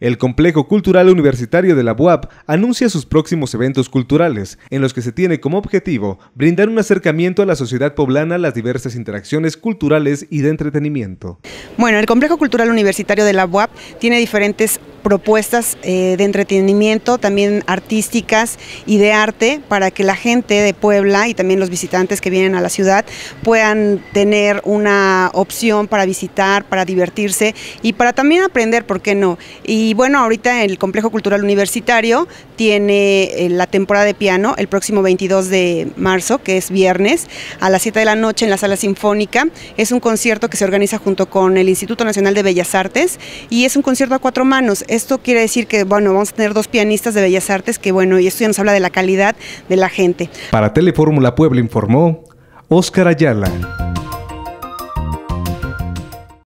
El Complejo Cultural Universitario de la UAP anuncia sus próximos eventos culturales, en los que se tiene como objetivo brindar un acercamiento a la sociedad poblana las diversas interacciones culturales y de entretenimiento. Bueno, el Complejo Cultural Universitario de la UAP tiene diferentes propuestas eh, de entretenimiento, también artísticas y de arte, para que la gente de Puebla y también los visitantes que vienen a la ciudad puedan tener una opción para visitar, para divertirse y para también aprender, ¿por qué no? Y bueno, ahorita el Complejo Cultural Universitario tiene eh, la temporada de piano el próximo 22 de marzo, que es viernes, a las 7 de la noche en la Sala Sinfónica. Es un concierto que se organiza junto con el Instituto Nacional de Bellas Artes y es un concierto a cuatro manos. Esto quiere decir que, bueno, vamos a tener dos pianistas de Bellas Artes que, bueno, y esto ya nos habla de la calidad de la gente. Para Telefórmula Puebla informó Óscar Ayala.